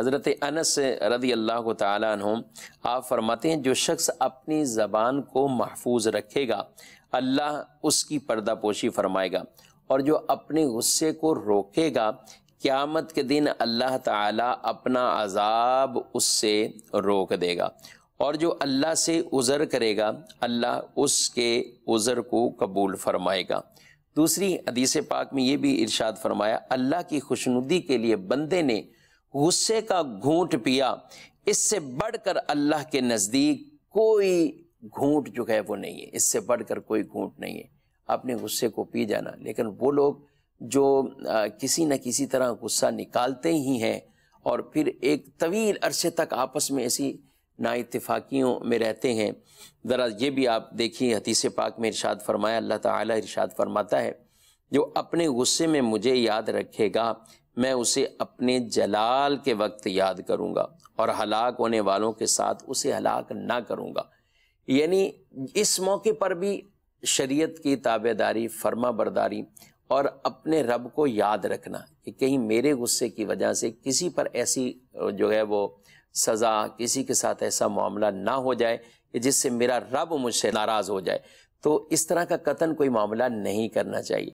हज़रत अनस रदी अल्लाह तुम आप फरमाते हैं जो शख्स अपनी ज़बान को महफूज रखेगा अल्लाह उसकी पर्दा पोशी फरमाएगा और जो अपने गुस्से को रोकेगा क़्यामत के दिन अल्लाह ताला अपना अजाब उससे रोक देगा और जो अल्लाह से उज़र करेगा अल्लाह उसके उज़र को कबूल फरमाएगा दूसरी हदीस पाक में ये भी इरशाद फरमाया अल्लाह की खुशनुदी के लिए बंदे ने गुस्से का घूंट पिया इससे बढ़कर अल्लाह के नज़दीक कोई घूंट जो है वो नहीं है इससे बढ़कर कोई घूंट नहीं है अपने गुस्से को पी जाना लेकिन वो लोग जो आ, किसी न किसी तरह गुस्सा निकालते ही हैं और फिर एक तवील अरसे तक आपस में ऐसी ना इतफाक़ियों में रहते हैं ज़रा ये भी आप देखिए हतीस पाक में इर्शाद फरमाया अल्लाह ताला इरशाद फरमाता है जो अपने गुस्से में मुझे याद रखेगा मैं उसे अपने जलाल के वक्त याद करूँगा और हलाक होने वालों के साथ उसे हलाक ना करूँगा यानी इस मौके पर भी शरीयत की ताबेदारी फर्मा बरदारी और अपने रब को याद रखना कि कहीं मेरे गुस्से की वजह से किसी पर ऐसी जो है वो सज़ा किसी के साथ ऐसा मामला ना हो जाए कि जिससे मेरा रब मुझसे नाराज़ हो जाए तो इस तरह का कतन कोई मामला नहीं करना चाहिए